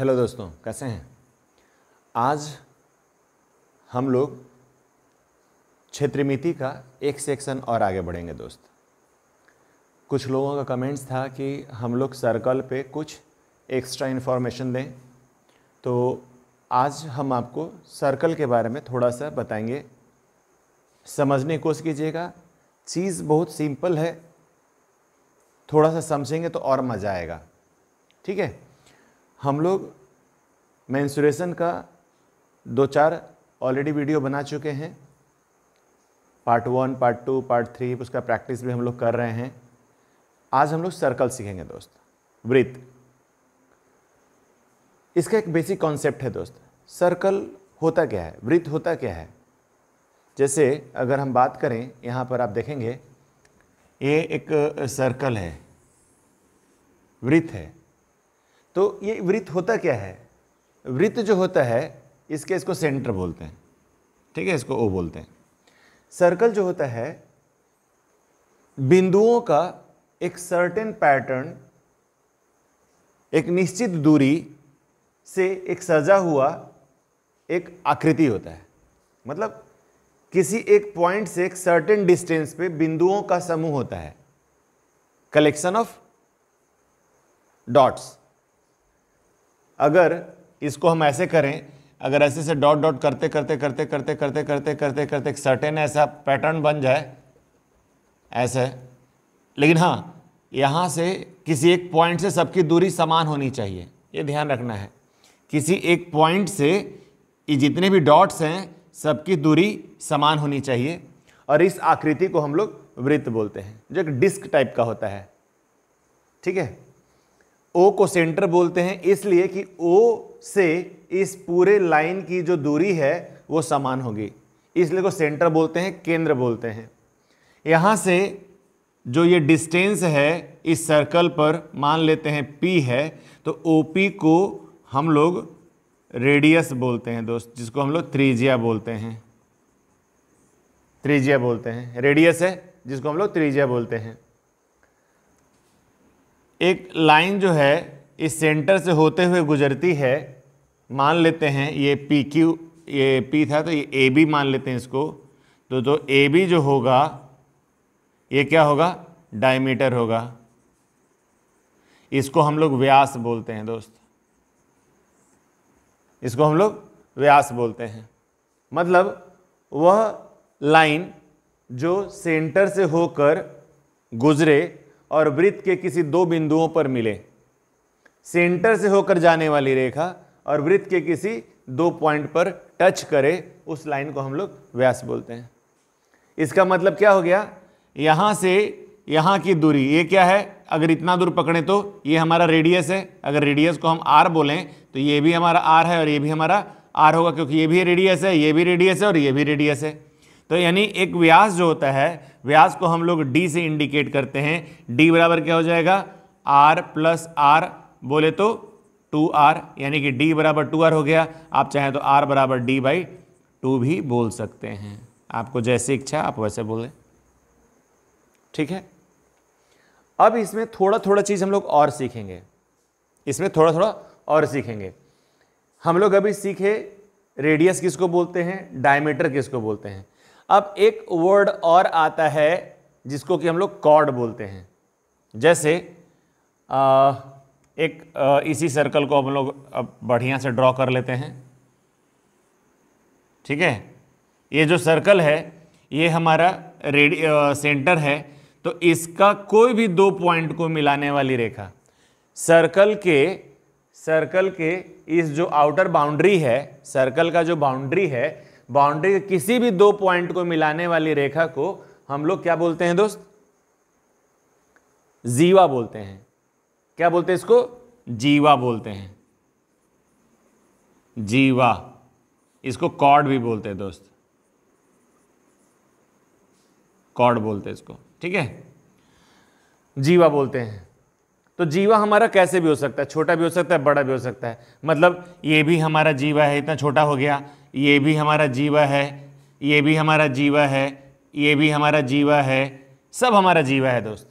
hello दोस्तों कैसे हैं आज हम लोग क्षेत्रमिति का एक सेक्शन और आगे बढ़ेंगे दोस्त कुछ लोगों का कमेंट्स था कि हम लोग सर्कल पे कुछ एक्स्ट्रा इन्फॉर्मेशन दें तो आज हम आपको सर्कल के बारे में थोड़ा सा बताएंगे समझने की कोशिश कीजिएगा चीज़ बहुत सिंपल है थोड़ा सा समझेंगे तो और मज़ा आएगा ठीक है हम लोग मैंसुरेशन का दो चार ऑलरेडी वीडियो बना चुके हैं part one part two part three उसका प्रैक्टिस भी हम लोग कर रहे हैं आज हम लोग सर्कल सीखेंगे दोस्त वृत्त इसका एक बेसिक कॉन्सेप्ट है दोस्त सर्कल होता क्या है वृत्त होता क्या है जैसे अगर हम बात करें यहाँ पर आप देखेंगे ये एक सर्कल है वृत्त है तो ये वृत्त होता क्या है वृत्त जो होता है इसके इसको सेंटर बोलते हैं ठीक है इसको ओ बोलते हैं सर्कल जो होता है बिंदुओं का एक सर्टेन पैटर्न एक निश्चित दूरी से एक सजा हुआ एक आकृति होता है मतलब किसी एक पॉइंट से एक सर्टेन डिस्टेंस पे बिंदुओं का समूह होता है कलेक्शन ऑफ डॉट्स अगर इसको हम ऐसे करें अगर ऐसे से डॉट डॉट करते करते करते करते करते करते करते करते एक सर्टेन ऐसा पैटर्न बन जाए ऐसे लेकिन हाँ यहाँ से किसी एक पॉइंट से सबकी दूरी समान होनी चाहिए ये ध्यान रखना है किसी एक पॉइंट से ये जितने भी डॉट्स हैं सबकी दूरी समान होनी चाहिए और इस आकृति को हम लोग वृत्त बोलते हैं जो एक डिस्क टाइप का होता है ठीक है ओ को सेंटर बोलते हैं इसलिए कि ओ से इस पूरे लाइन की जो दूरी है वो समान होगी इसलिए को सेंटर बोलते हैं केंद्र बोलते हैं यहाँ से जो ये डिस्टेंस है इस सर्कल पर मान लेते हैं पी है तो ओ पी को हम लोग रेडियस बोलते हैं दोस्त जिसको हम लोग त्रिज्या बोलते हैं त्रिज्या बोलते हैं रेडियस है जिसको हम लोग त्रिज्या बोलते हैं एक लाइन जो है इस सेंटर से होते हुए गुजरती है मान लेते हैं ये पी क्यू ये पी था तो ये ए बी मान लेते हैं इसको तो जो ए बी जो होगा ये क्या होगा डायमीटर होगा इसको हम लोग व्यास बोलते हैं दोस्त इसको हम लोग व्यास बोलते हैं मतलब वह लाइन जो सेंटर से होकर गुजरे और वृत्त के किसी दो बिंदुओं पर मिले सेंटर से होकर जाने वाली रेखा और वृत्त के किसी दो पॉइंट पर टच करे उस लाइन को हम लोग व्यास बोलते हैं इसका मतलब क्या हो गया यहाँ से यहाँ की दूरी ये क्या है अगर इतना दूर पकड़ें तो ये हमारा रेडियस है अगर रेडियस को हम आर बोलें तो ये भी हमारा आर है और ये भी हमारा आर होगा क्योंकि ये भी रेडियस है ये भी रेडियस है और ये भी रेडियस है तो यानी एक व्यास जो होता है व्यास को हम लोग डी से इंडिकेट करते हैं डी बराबर क्या हो जाएगा आर प्लस आर बोले तो टू आर यानी कि डी बराबर टू आर हो गया आप चाहें तो आर बराबर डी बाई टू भी बोल सकते हैं आपको जैसी इच्छा आप वैसे बोलें ठीक है अब इसमें थोड़ा थोड़ा चीज़ हम लोग और सीखेंगे इसमें थोड़ा थोड़ा और सीखेंगे हम लोग अभी सीखे रेडियस किसको बोलते हैं डायमीटर किसको बोलते हैं अब एक वर्ड और आता है जिसको कि हम लोग कॉर्ड बोलते हैं जैसे आ, एक आ, इसी सर्कल को हम लोग अब बढ़िया से ड्रॉ कर लेते हैं ठीक है ये जो सर्कल है ये हमारा रेडी सेंटर है तो इसका कोई भी दो पॉइंट को मिलाने वाली रेखा सर्कल के सर्कल के इस जो आउटर बाउंड्री है सर्कल का जो बाउंड्री है बाउंड्री के किसी भी दो पॉइंट को मिलाने वाली रेखा को हम लोग क्या बोलते हैं दोस्त जीवा बोलते हैं क्या बोलते हैं इसको जीवा बोलते हैं जीवा इसको कॉर्ड भी बोलते हैं दोस्त कॉर्ड बोलते हैं इसको ठीक है जीवा बोलते हैं तो जीवा हमारा कैसे भी हो सकता है छोटा भी हो सकता है बड़ा भी हो सकता है मतलब ये भी हमारा जीवा है इतना छोटा हो गया ये भी हमारा जीवा है ये भी हमारा जीवा है ये भी हमारा जीवा है सब हमारा जीवा है दोस्त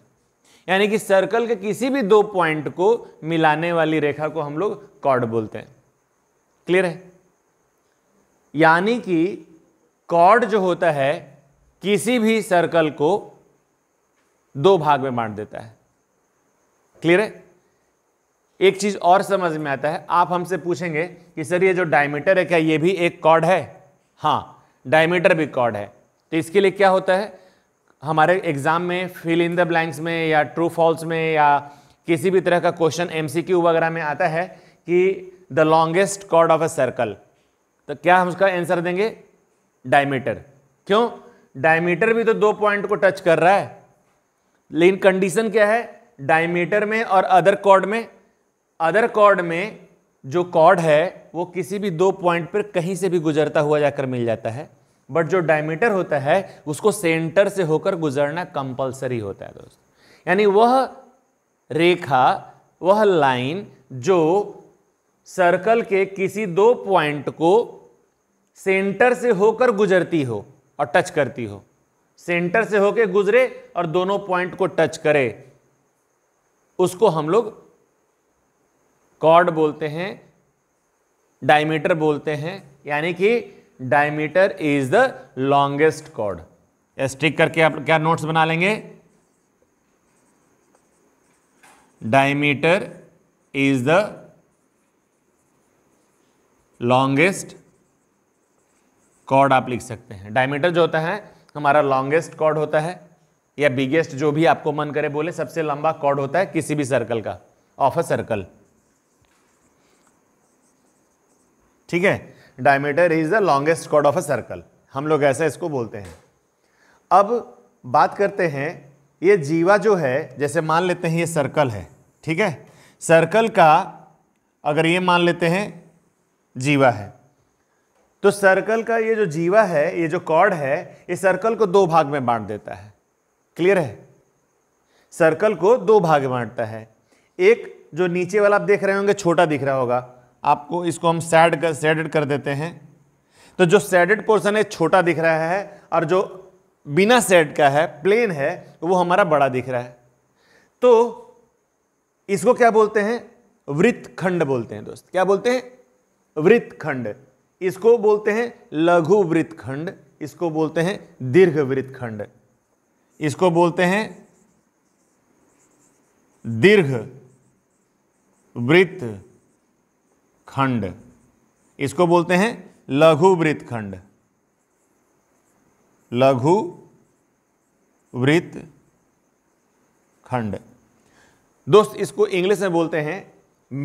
यानी कि सर्कल के किसी भी दो पॉइंट को मिलाने वाली रेखा को हम लोग कॉर्ड बोलते हैं क्लियर है यानी कि कॉर्ड जो होता है किसी भी सर्कल को दो भाग में बांट देता है क्लियर है एक चीज़ और समझ में आता है आप हमसे पूछेंगे कि सर ये जो डायमीटर है क्या ये भी एक कॉर्ड है हाँ डायमीटर भी कॉर्ड है तो इसके लिए क्या होता है हमारे एग्ज़ाम में फिल इन द ब्लैंक्स में या ट्रू फॉल्स में या किसी भी तरह का क्वेश्चन एम वगैरह में आता है कि the longest chord of a circle तो क्या हम उसका आंसर देंगे डायमीटर क्यों डायमीटर भी तो दो पॉइंट को टच कर रहा है लेकिन कंडीशन क्या है डायमीटर में और अदर कॉर्ड में अदर कॉर्ड में जो कॉर्ड है वो किसी भी दो पॉइंट पर कहीं से भी गुजरता हुआ जाकर मिल जाता है बट जो डायमीटर होता है उसको सेंटर से होकर गुजरना कंपलसरी होता है दोस्तों यानी वह रेखा वह लाइन जो सर्कल के किसी दो पॉइंट को सेंटर से होकर गुजरती हो और टच करती हो सेंटर से होकर गुजरे और दोनों पॉइंट को टच करे उसको हम लोग कॉर्ड बोलते हैं डायमीटर बोलते हैं यानी कि diameter is the longest chord stick करके आप क्या नोट्स बना लेंगे diameter is the longest chord आप लिख सकते हैं डायमीटर जो होता है हमारा लॉन्गेस्ट कॉर्ड होता है या बिगेस्ट जो भी आपको मन करे बोले सबसे लंबा कॉर्ड होता है किसी भी सर्कल का ऑफ अ सर्कल ठीक है diameter is the longest chord of a circle हम लोग ऐसा इसको बोलते हैं अब बात करते हैं ये जीवा जो है जैसे मान लेते हैं ये सर्कल है ठीक है सर्कल का अगर ये मान लेते हैं जीवा है तो सर्कल का ये जो जीवा है ये जो कॉर्ड है ये सर्कल को दो भाग में बांट देता है क्लियर है सर्कल को दो भाग बांटता है एक जो नीचे वाला आप देख रहे होंगे छोटा दिख रहा होगा आपको इसको हम सैड कर सैडेड कर देते हैं तो जो सैडेड पोर्सन है छोटा दिख रहा है और जो बिना सेड का है प्लेन है तो वो हमारा बड़ा दिख रहा है तो इसको क्या बोलते हैं वृत्तखंड बोलते हैं दोस्त क्या बोलते हैं खंड इसको बोलते हैं लघु वृत्तखंड इसको बोलते हैं दीर्घ वृत्तखंड इसको बोलते हैं दीर्घ वृत्त खंड इसको बोलते हैं लघु वृत्त खंड लघु वृत्त खंड दोस्त इसको इंग्लिश में बोलते हैं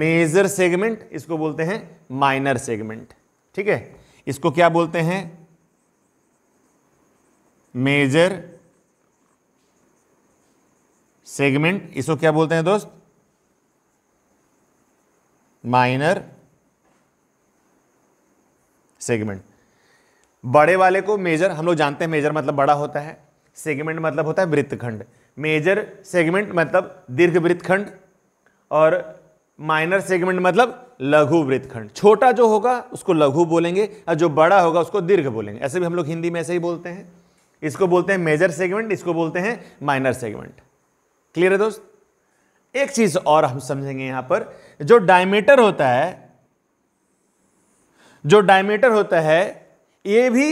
मेजर सेगमेंट इसको बोलते हैं माइनर सेगमेंट ठीक है इसको क्या बोलते हैं मेजर सेगमेंट इसको क्या बोलते हैं दोस्त माइनर सेगमेंट बड़े वाले को मेजर हम लोग जानते हैं मेजर मतलब बड़ा होता है सेगमेंट मतलब होता है वृत्तखंड मेजर सेगमेंट मतलब दीर्घ वृत्तखंड और माइनर सेगमेंट मतलब लघु वृत्तखंड छोटा जो होगा उसको लघु बोलेंगे और जो बड़ा होगा उसको दीर्घ बोलेंगे ऐसे भी हम लोग हिंदी में ऐसे ही बोलते हैं इसको बोलते हैं मेजर सेगमेंट इसको बोलते हैं माइनर सेगमेंट क्लियर है दोस्त एक चीज़ और हम समझेंगे यहां पर जो डायमीटर होता है जो डायमीटर होता है ये भी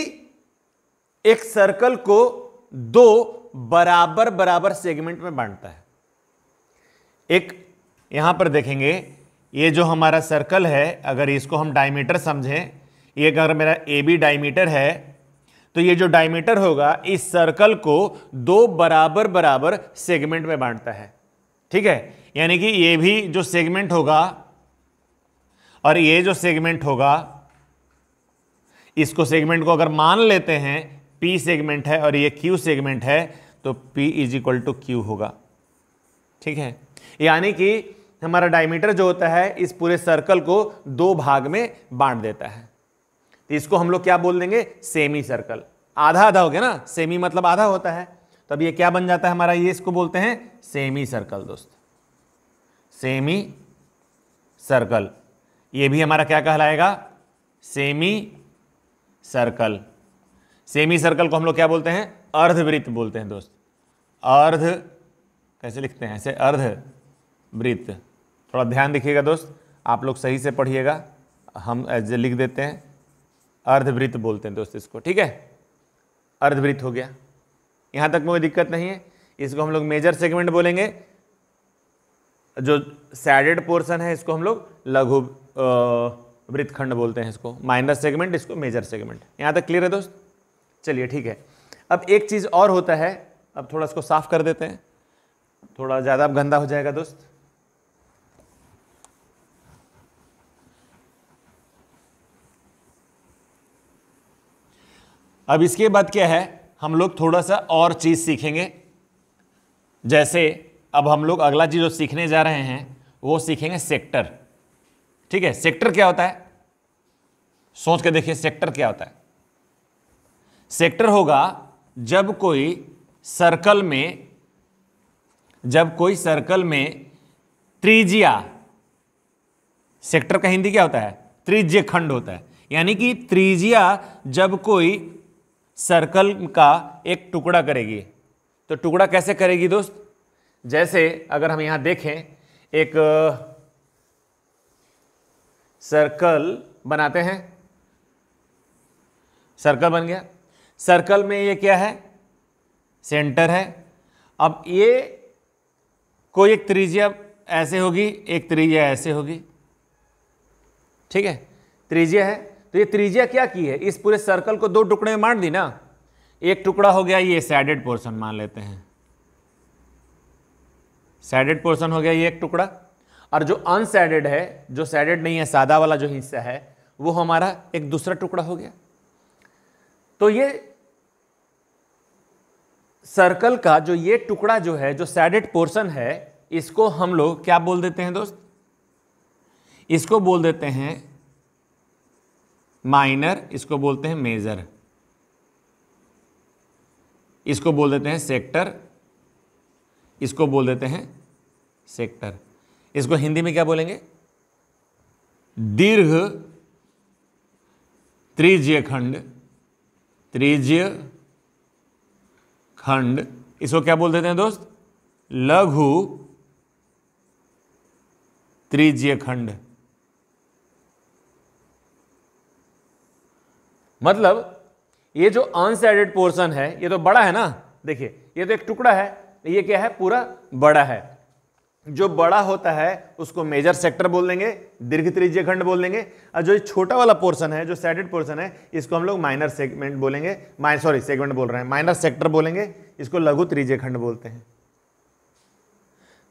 एक सर्कल को दो बराबर बराबर सेगमेंट में बांटता है एक यहां पर देखेंगे ये जो हमारा सर्कल है अगर इसको हम डायमीटर समझें ये अगर मेरा ए बी डायमीटर है तो ये जो डायमीटर होगा इस सर्कल को दो बराबर बराबर सेगमेंट में बांटता है ठीक है यानी कि ये भी जो सेगमेंट होगा और ये जो सेगमेंट होगा इसको सेगमेंट को अगर मान लेते हैं पी सेगमेंट है और ये क्यू सेगमेंट है तो P is equal to Q होगा ठीक है यानी कि हमारा डायमीटर जो होता है इस पूरे सर्कल को दो भाग में बांट देता है तो इसको हम लोग क्या बोल देंगे सेमी सर्कल आधा आधा हो गया ना सेमी मतलब आधा होता है तो अब ये क्या बन जाता है हमारा ये इसको बोलते हैं सेमी सर्कल दोस्त सेमी सर्कल ये भी हमारा क्या कहलाएगा सेमी सर्कल सेमी सर्कल को हम लोग क्या बोलते हैं अर्धवृत्त बोलते हैं दोस्त अर्ध कैसे लिखते हैं ऐसे अर्ध वृत्त थोड़ा ध्यान दिखिएगा दोस्त आप लोग सही से पढ़िएगा हम एज लिख देते हैं अर्धवृत्त बोलते हैं दोस्त इसको ठीक है अर्धवृत्त हो गया यहाँ तक में कोई दिक्कत नहीं है इसको हम लोग मेजर सेगमेंट बोलेंगे जो सैडेड पोर्शन है इसको हम लोग लघु वृत्तखंड बोलते हैं इसको माइनर सेगमेंट इसको मेजर सेगमेंट यहाँ तक क्लियर है दोस्त चलिए ठीक है अब एक चीज़ और होता है अब थोड़ा इसको साफ कर देते हैं थोड़ा ज़्यादा अब गंदा हो जाएगा दोस्त अब इसके बाद क्या है हम लोग थोड़ा सा और चीज़ सीखेंगे जैसे अब हम लोग अगला चीज़ जो सीखने जा रहे हैं वो सीखेंगे सेक्टर ठीक है सेक्टर क्या होता है सोच के देखिए सेक्टर क्या होता है सेक्टर होगा जब कोई सर्कल में जब कोई सर्कल में त्रिज्या सेक्टर का हिंदी क्या होता है त्रिज्य खंड होता है यानी कि त्रिज्या जब कोई सर्कल का एक टुकड़ा करेगी तो टुकड़ा कैसे करेगी दोस्त जैसे अगर हम यहां देखें एक सर्कल बनाते हैं सर्कल बन गया सर्कल में ये क्या है सेंटर है अब ये कोई एक त्रिज्या ऐसे होगी एक त्रिज्या ऐसे होगी ठीक है त्रिज्या है तो ये त्रिज्या क्या की है इस पूरे सर्कल को दो टुकड़े में मार दी ना एक टुकड़ा हो गया ये सैडेड पोर्शन मान लेते हैं सैडेड पोर्शन हो गया ये एक टुकड़ा और जो अनसैडेड है जो सैडेड नहीं है सादा वाला जो हिस्सा है वो हमारा एक दूसरा टुकड़ा हो गया तो ये सर्कल का जो ये टुकड़ा जो है जो सैडेड पोर्शन है इसको हम लोग क्या बोल देते हैं दोस्त इसको बोल देते हैं माइनर इसको बोलते हैं मेजर इसको बोल देते हैं सेक्टर इसको बोल देते हैं सेक्टर इसको हिंदी में क्या बोलेंगे दीर्घ त्रिज्य खंड त्रिज्य खंड इसको क्या बोल देते हैं दोस्त लघु त्रिज्य खंड मतलब ये जो अनसेडेड पोर्शन है ये तो बड़ा है ना देखिए ये तो एक टुकड़ा है ये क्या है पूरा बड़ा है जो बड़ा होता है उसको मेजर सेक्टर बोल देंगे दीर्घ त्रिज्य खंड बोल देंगे और जो छोटा वाला पोर्शन है जो सैडेड पोर्शन है इसको हम लोग माइनर सेगमेंट बोलेंगे माइन सॉरी सेगमेंट बोल रहे हैं माइनर सेक्टर बोलेंगे इसको लघु त्रिज्य खंड बोलते हैं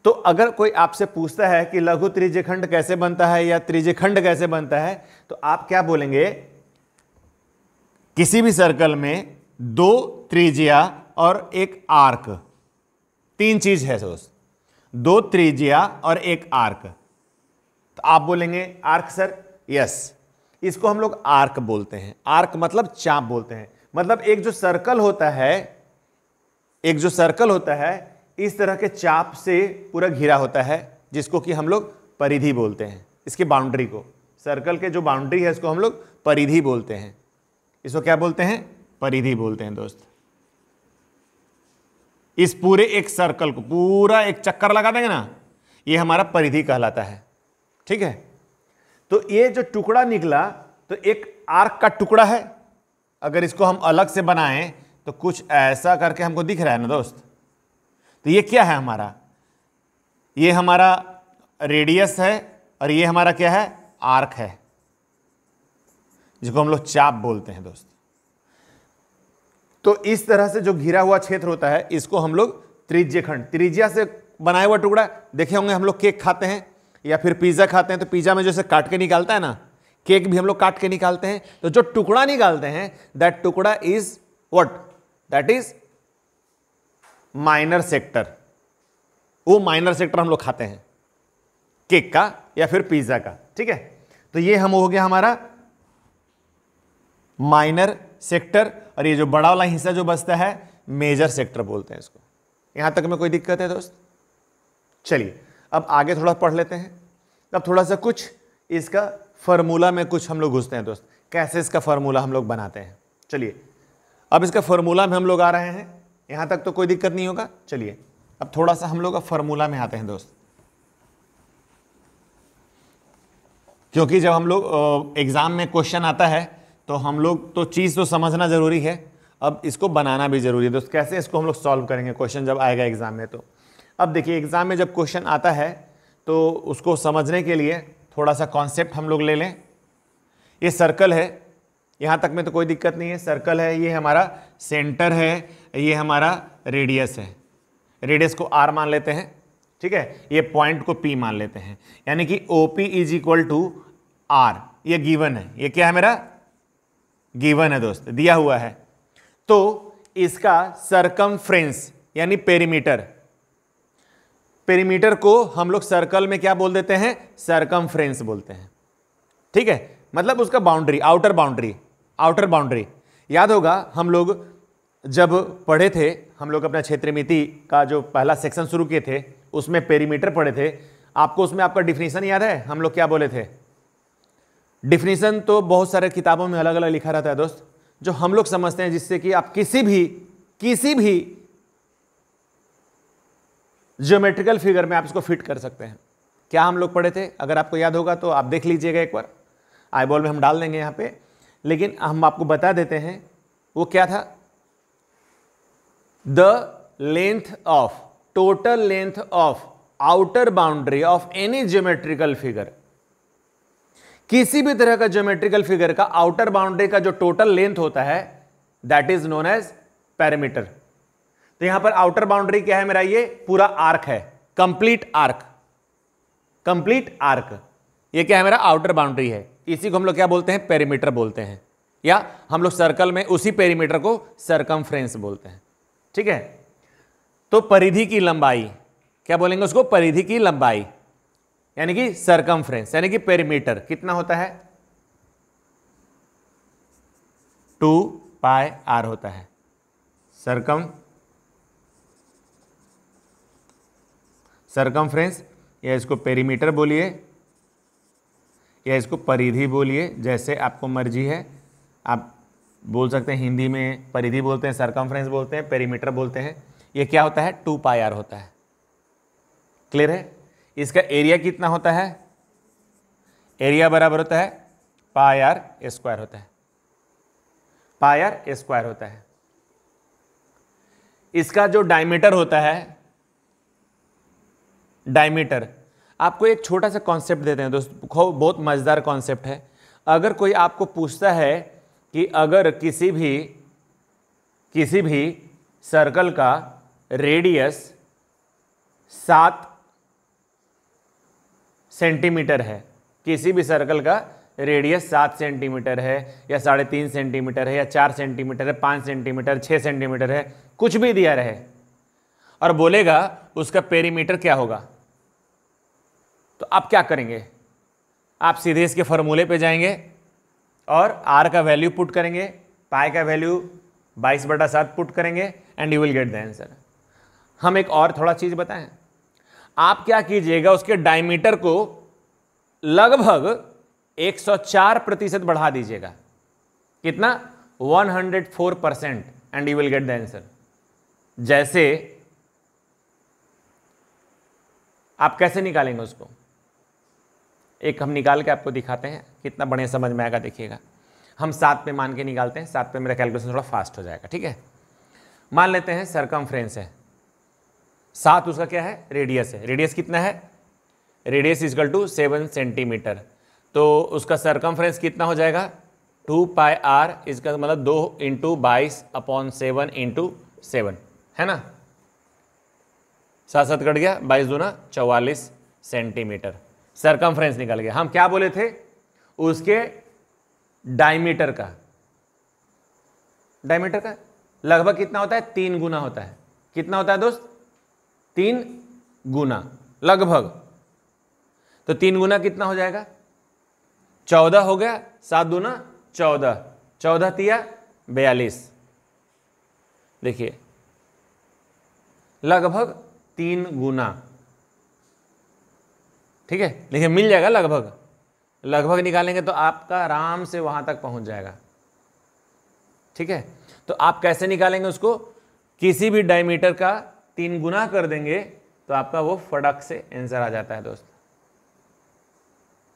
तो अगर कोई आपसे पूछता है कि लघु त्रिज्य खंड कैसे बनता है या त्रिज्य खंड कैसे बनता है तो आप क्या बोलेंगे किसी भी सर्कल में दो त्रिज्या और एक आर्क तीन चीज है सोस्त दो त्रिज्या और एक आर्क तो आप बोलेंगे आर्क सर यस इसको हम लोग आर्क बोलते हैं आर्क मतलब चाप बोलते हैं मतलब एक जो सर्कल होता है एक जो सर्कल होता है इस तरह के चाप से पूरा घिरा होता है जिसको कि हम लोग परिधि बोलते हैं इसके बाउंड्री को सर्कल के जो बाउंड्री है इसको हम लोग परिधि बोलते हैं इसको क्या बोलते हैं परिधि बोलते हैं दोस्त इस पूरे एक सर्कल को पूरा एक चक्कर लगा देंगे ना ये हमारा परिधि कहलाता है ठीक है तो ये जो टुकड़ा निकला तो एक आर्क का टुकड़ा है अगर इसको हम अलग से बनाएं तो कुछ ऐसा करके हमको दिख रहा है ना दोस्त तो ये क्या है हमारा ये हमारा रेडियस है और ये हमारा क्या है आर्क है जिसको हम लोग चाप बोलते हैं दोस्त तो इस तरह से जो घिरा हुआ क्षेत्र होता है इसको हम लोग त्रिज्य खंड त्रिज्या से बनाया हुआ टुकड़ा देखे होंगे हम लोग केक खाते हैं या फिर पिज्ज़ा खाते हैं तो पिज्ज़ा में जैसे काट के निकालता है ना केक भी हम लोग काट के निकालते हैं तो जो टुकड़ा निकालते हैं दैट टुकड़ा is what that is minor sector वो माइनर सेक्टर हम लोग खाते हैं केक का या फिर पिज्ज़ा का ठीक है तो ये हम हो गया हमारा माइनर सेक्टर और ये जो बड़ा वाला हिस्सा जो बचता है मेजर सेक्टर बोलते हैं इसको यहां तक में कोई दिक्कत है दोस्त चलिए अब आगे थोड़ा पढ़ लेते हैं अब थोड़ा सा कुछ इसका फॉर्मूला में कुछ हम लोग घुसते हैं दोस्त कैसे इसका फॉर्मूला हम लोग बनाते हैं चलिए अब इसका फॉर्मूला में हम लोग आ रहे हैं यहां तक तो कोई दिक्कत नहीं होगा चलिए अब थोड़ा सा हम लोग अब फॉर्मूला में आते हैं दोस्त क्योंकि जब हम लोग एग्ज़ाम में क्वेश्चन आता है तो हम लोग तो चीज़ तो समझना ज़रूरी है अब इसको बनाना भी ज़रूरी है तो कैसे इसको हम लोग सॉल्व करेंगे क्वेश्चन जब आएगा एग्ज़ाम में तो अब देखिए एग्ज़ाम में जब क्वेश्चन आता है तो उसको समझने के लिए थोड़ा सा कॉन्सेप्ट हम लोग ले लें ये सर्कल है यहाँ तक में तो कोई दिक्कत नहीं है सर्कल है ये हमारा सेंटर है ये हमारा रेडियस है रेडियस को आर मान लेते हैं ठीक है ये पॉइंट को पी मान लेते हैं यानी कि O P is equal to R ये गिवन है ये क्या है मेरा गिवन है दोस्त दिया हुआ है तो इसका सरकम यानी पेरीमीटर पेरीमीटर को हम लोग सर्कल में क्या बोल देते हैं सरकम बोलते हैं ठीक है मतलब उसका boundary outer boundary outer boundary याद होगा हम लोग जब पढ़े थे हम लोग अपना क्षेत्रमिति का जो पहला सेक्शन शुरू किए थे उसमें पेरीमीटर पढ़े थे आपको उसमें आपका डिफिनेशन याद है हम लोग क्या बोले थे डिफिनीसन तो बहुत सारे किताबों में अलग अलग लिखा रहता है दोस्त जो हम लोग समझते हैं जिससे कि आप किसी भी किसी भी ज्योमेट्रिकल फिगर में आप इसको फिट कर सकते हैं क्या हम लोग पढ़े थे अगर आपको याद होगा तो आप देख लीजिएगा एक बार आई बॉल में हम डाल देंगे यहाँ पे लेकिन हम आपको बता देते हैं वो क्या था the length of total length of outer boundary of any geometrical figure किसी भी तरह का ज्योमेट्रिकल फिगर का आउटर बाउंड्री का जो टोटल लेंथ होता है that is known as parameter तो यहां पर आउटर बाउंड्री क्या है मेरा ये पूरा आर्क है कंप्लीट आर्क कंप्लीट आर्क ये क्या है मेरा आउटर बाउंड्री है इसी को हम लोग क्या बोलते हैं पेरीमीटर बोलते हैं या हम लोग सर्कल में उसी पेरीमीटर को सरकम बोलते हैं ठीक है तो परिधि की लंबाई क्या बोलेंगे उसको परिधि की लंबाई यानी कि सरकमफ्रेंस यानी कि पेरीमीटर कितना होता है टू पाई आर होता है सरकम सरकमफ्रेंस या इसको पेरीमीटर बोलिए या इसको परिधि बोलिए जैसे आपको मर्जी है आप बोल सकते हैं हिंदी में परिधि बोलते हैं सरकमफ्रेंस बोलते हैं पेरीमीटर बोलते हैं ये क्या होता है टू पाई आर होता है क्लियर है इसका एरिया कितना होता है एरिया बराबर होता है पाई आर स्क्वायर होता है पाई आर स्क्वायर होता है इसका जो डायमीटर होता है डायमीटर आपको एक छोटा सा कॉन्सेप्ट देते हैं दोस्तों बहुत मज़ेदार कॉन्सेप्ट है अगर कोई आपको पूछता है कि अगर किसी भी किसी भी सर्कल का रेडियस सात सेंटीमीटर है किसी भी सर्कल का रेडियस सात सेंटीमीटर है या साढ़े तीन सेंटीमीटर है या चार सेंटीमीटर है पाँच सेंटीमीटर छः सेंटीमीटर है कुछ भी दिया रहे और बोलेगा उसका पेरीमीटर क्या होगा तो आप क्या करेंगे आप सीधे इसके फॉर्मूले पे जाएंगे और आर का वैल्यू पुट करेंगे पाए का वैल्यू बाईस बटा सात पुट करेंगे and you will get the answer हम एक और थोड़ा चीज़ बताएं आप क्या कीजिएगा उसके डायमीटर को लगभग 104 प्रतिशत बढ़ा दीजिएगा कितना 104 percent and you will get the answer जैसे आप कैसे निकालेंगे उसको एक हम निकाल के आपको दिखाते हैं कितना बढ़िया समझ में आएगा देखिएगा हम सात पे मान के निकालते हैं सात पे मेरा कैलकुलेशन थोड़ा फास्ट हो जाएगा ठीक है मान लेते हैं सरकम है साथ उसका क्या है रेडियस है रेडियस कितना है radius is equal to seven centimetre तो उसका सरकमफ्रेंस कितना हो जाएगा टू पाई आर इसका मतलब दो इंटू बाईस अपॉन सेवन इंटू सेवन है ना सात सात कट गया बाईस दूना चौवालीस सेंटीमीटर सरकमफ्रेंस निकल गया हम क्या बोले थे उसके डायमीटर का डायमीटर का लगभग कितना होता है तीन गुना होता है कितना होता है दोस्त तीन गुना लगभग तो तीन गुना कितना हो जाएगा चौदह हो गया सात दूना चौदह चौदह तिया बयालीस देखिए लगभग तीन गुना ठीक है देखिए मिल जाएगा लगभग लगभग निकालेंगे तो आपका आराम से वहां तक पहुंच जाएगा ठीक है तो आप कैसे निकालेंगे उसको किसी भी डायमीटर का तीन गुना कर देंगे तो आपका वो फटक से आंसर आ जाता है दोस्त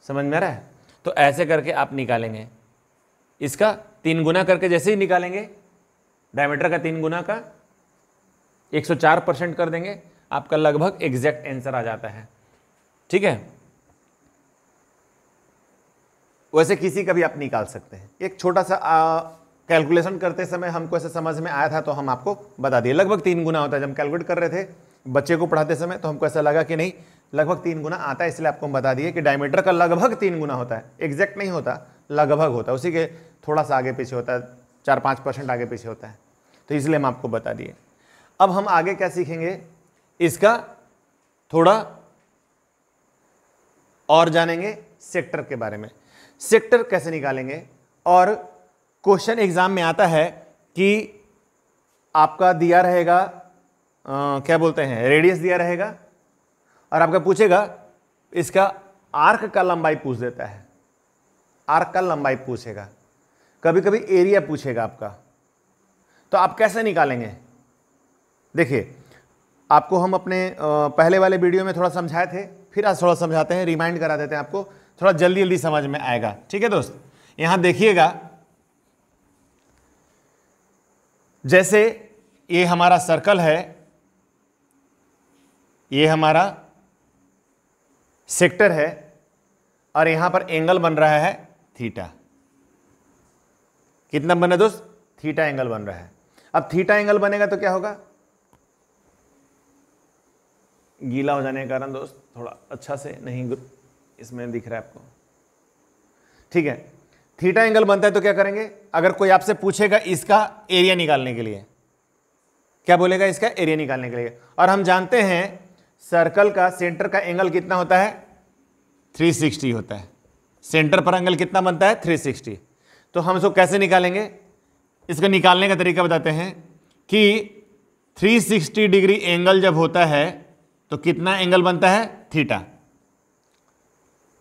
समझ में आ रहा है तो ऐसे करके आप निकालेंगे इसका तीन गुना करके जैसे ही निकालेंगे डायमीटर का तीन गुना का 104 परसेंट कर देंगे आपका लगभग एग्जैक्ट आंसर आ जाता है ठीक है वैसे किसी का भी आप निकाल सकते हैं एक छोटा सा आ, कैलकुलेशन करते समय हमको ऐसे समझ में आया था तो हम आपको बता दिए लगभग तीन गुना होता है जब हम कैलकुलेट कर रहे थे बच्चे को पढ़ाते समय तो हमको ऐसा लगा कि नहीं लगभग तीन गुना आता है इसलिए आपको हम बता दिए कि डायमीटर का लगभग तीन गुना होता है एग्जैक्ट नहीं होता लगभग होता है उसी के थोड़ा सा आगे पीछे होता है चार पाँच परसेंट आगे पीछे होता है तो इसलिए हम आपको बता दिए अब हम आगे क्या सीखेंगे इसका थोड़ा और जानेंगे सेक्टर के बारे में सेक्टर कैसे निकालेंगे और क्वेश्चन एग्ज़ाम में आता है कि आपका दिया रहेगा आ, क्या बोलते हैं रेडियस दिया रहेगा और आपका पूछेगा इसका आर्क का लंबाई पूछ देता है आर्क का लंबाई पूछेगा कभी कभी एरिया पूछेगा आपका तो आप कैसे निकालेंगे देखिए आपको हम अपने पहले वाले वीडियो में थोड़ा समझाए थे फिर आज थोड़ा समझाते हैं रिमाइंड करा देते हैं आपको थोड़ा जल्दी जल्दी समझ में आएगा ठीक है दोस्त यहाँ देखिएगा जैसे ये हमारा सर्कल है ये हमारा सेक्टर है और यहां पर एंगल बन रहा है थीटा कितना बने दोस्त थीटा एंगल बन रहा है अब थीटा एंगल बनेगा तो क्या होगा गीला हो जाने के कारण दोस्त थोड़ा अच्छा से नहीं इसमें दिख रहा है आपको ठीक है थीटा एंगल बनता है तो क्या करेंगे अगर कोई आपसे पूछेगा इसका एरिया निकालने के लिए क्या बोलेगा इसका एरिया निकालने के लिए और हम जानते हैं सर्कल का सेंटर का एंगल कितना होता है 360 होता है सेंटर पर एंगल कितना बनता है 360 तो हम इसको कैसे निकालेंगे इसका निकालने का तरीका बताते हैं कि 360 डिग्री एंगल जब होता है तो कितना एंगल बनता है थीटा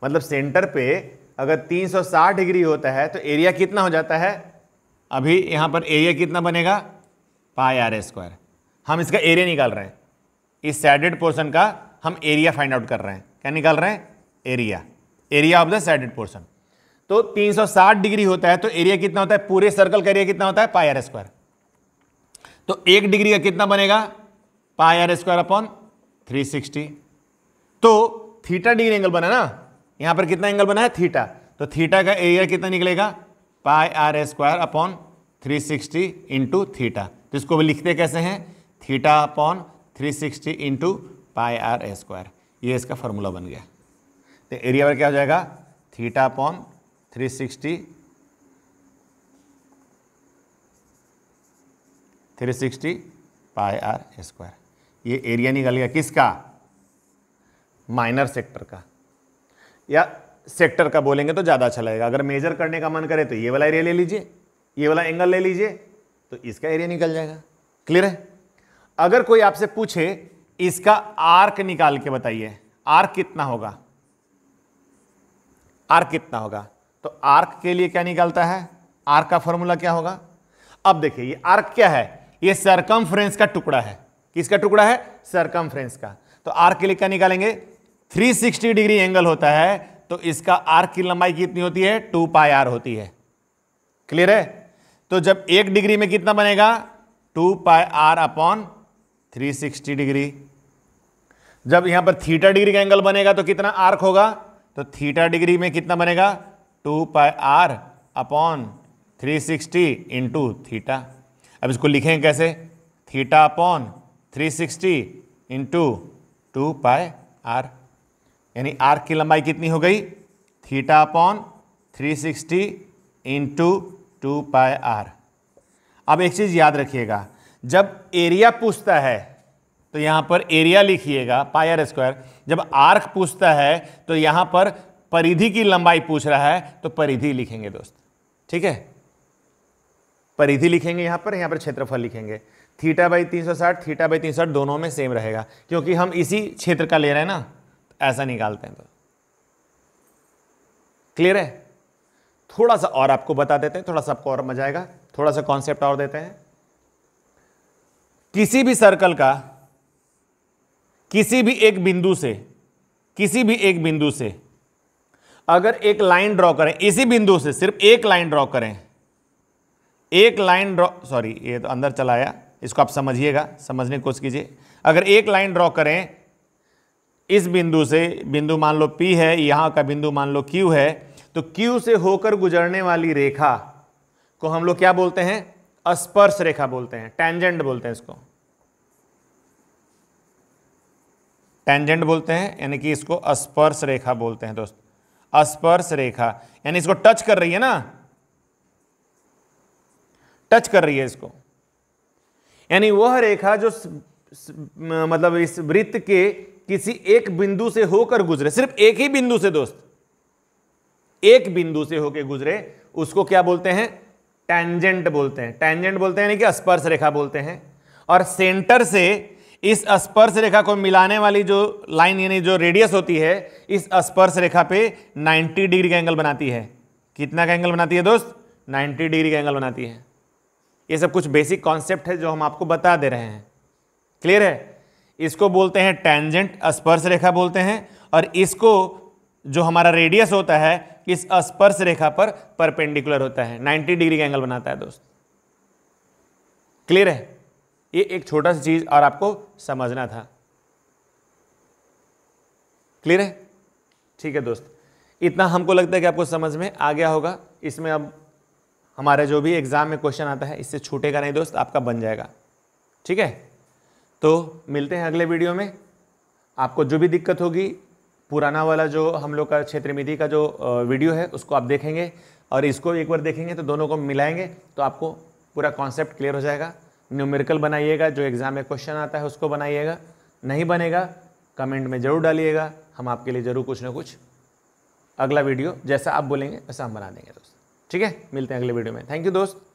मतलब सेंटर पे अगर 360 डिग्री होता है तो एरिया कितना हो जाता है अभी यहाँ पर एरिया कितना बनेगा पाई आर स्क्वायर हम इसका एरिया निकाल रहे हैं इस सैडेड पोर्शन का हम एरिया फाइंड आउट कर रहे हैं क्या निकाल रहे हैं area area of the shaded portion तो 360 डिग्री होता है तो एरिया कितना होता है पूरे सर्कल का एरिया कितना होता है पाई आर स्क्वायर तो एक डिग्री का कितना बनेगा पाई आर स्क्वायर अपॉन 360 तो थीटा डिग्री एंगल बना ना यहां पर कितना एंगल बना है थीटा तो थीटा का एरिया कितना निकलेगा pi R square upon three sixty into theta तो इसको भी लिखते कैसे हैं theta upon three sixty into pi R square ये इसका फॉर्मूला बन गया तो एरिया पर क्या हो जाएगा theta upon three sixty three sixty pi R square ये एरिया निकल गया किसका माइनर सेक्टर का या सेक्टर का बोलेंगे तो ज़्यादा अच्छा लगेगा अगर मेजर करने का मन करे तो ये वाला एरिया ले लीजिए ये वाला एंगल ले लीजिए तो इसका एरिया निकल जाएगा क्लियर है अगर कोई आपसे पूछे इसका आर्क निकाल के बताइए आर्क कितना होगा आर्क कितना होगा तो आर्क के लिए क्या निकालता है आर्क का फॉर्मूला क्या होगा अब देखिए ये आर्क क्या है ये सरकम का टुकड़ा है किसका टुकड़ा है सरकम का तो आर्क के लिए क्या निकालेंगे 360 डिग्री एंगल होता है तो इसका आर्क की लंबाई कितनी होती है टू पाई आर होती है क्लियर है तो जब एक डिग्री में कितना बनेगा two pi R upon three sixty degree जब यहां पर थीटा डिग्री का एंगल बनेगा तो कितना आर्क होगा तो थीटा डिग्री में कितना बनेगा two pi R upon three sixty into theta अब इसको लिखें कैसे theta upon three sixty into two pi R यानी आर्क की लंबाई कितनी हो गई theta upon 360 sixty into two pi R अब एक चीज़ याद रखिएगा जब एरिया पूछता है तो यहाँ पर एरिया लिखिएगा पाई आर स्क्वायर जब आर्क पूछता है तो यहाँ पर परिधि की लंबाई पूछ रहा है तो परिधि लिखेंगे दोस्त ठीक है परिधि लिखेंगे यहाँ पर यहाँ पर क्षेत्रफल लिखेंगे थीटा बाई 360 थीटा बाई 360 दोनों में सेम रहेगा क्योंकि हम इसी क्षेत्र का ले रहे हैं ना ऐसा निकालते हैं तो क्लियर है थोड़ा सा और आपको बता देते हैं थोड़ा सा आपको और मजा आएगा थोड़ा सा कॉन्सेप्ट और देते हैं किसी भी सर्कल का किसी भी एक बिंदु से किसी भी एक बिंदु से अगर एक लाइन ड्रॉ करें इसी बिंदु से सिर्फ एक लाइन ड्रॉ करें एक लाइन ड्रॉ सॉरी ये तो अंदर चलाया इसको आप समझिएगा समझने की कोशिश कीजिए अगर एक लाइन ड्रॉ करें इस बिंदु से बिंदु मान लो P है यहाँ का बिंदु मान लो Q है तो Q से होकर गुजरने वाली रेखा को हम लोग क्या बोलते हैं स्पर्श रेखा बोलते हैं टेंजेंट बोलते हैं इसको टेंजेंट बोलते हैं यानी कि इसको स्पर्श रेखा बोलते हैं दोस्त स्पर्श रेखा यानी इसको टच कर रही है ना टच कर रही है इसको यानी वह रेखा जो मतलब इस वृत्त के किसी एक बिंदु से होकर गुजरे सिर्फ एक ही बिंदु से दोस्त एक बिंदु से होकर गुजरे उसको क्या बोलते हैं टैंजेंट बोलते हैं टैंजेंट बोलते हैं यानी कि स्पर्श रेखा बोलते हैं और सेंटर से इस स्पर्श रेखा को मिलाने वाली जो लाइन यानी जो रेडियस होती है इस स्पर्श रेखा पे 90 डिग्री का एंगल बनाती है कितना का एंगल बनाती है दोस्त 90 डिग्री का एंगल बनाती है ये सब कुछ बेसिक कॉन्सेप्ट है जो हम आपको बता दे रहे हैं क्लियर है इसको बोलते हैं टेंजेंट स्पर्श रेखा बोलते हैं और इसको जो हमारा रेडियस होता है इस स्पर्श रेखा पर परपेंडिकुलर होता है 90 डिग्री का एंगल बनाता है दोस्त क्लियर है ये एक छोटा सा चीज़ और आपको समझना था क्लियर है ठीक है दोस्त इतना हमको लगता है कि आपको समझ में आ गया होगा इसमें अब हमारे जो भी एग्ज़ाम में क्वेश्चन आता है इससे छूटेगा नहीं दोस्त आपका बन जाएगा ठीक है तो मिलते हैं अगले वीडियो में आपको जो भी दिक्कत होगी पुराना वाला जो हम लोग का मिधि का जो वीडियो है उसको आप देखेंगे और इसको एक बार देखेंगे तो दोनों को मिलाएंगे तो आपको पूरा कॉन्सेप्ट क्लियर हो जाएगा न्यूमेरिकल बनाइएगा जो एग्ज़ाम में क्वेश्चन आता है उसको बनाइएगा नहीं बनेगा कमेंट में ज़रूर डालिएगा हम आपके लिए ज़रूर कुछ ना कुछ अगला वीडियो जैसा आप बोलेंगे वैसा हम बना देंगे दोस्त ठीक है मिलते हैं अगले वीडियो में थैंक यू दोस्त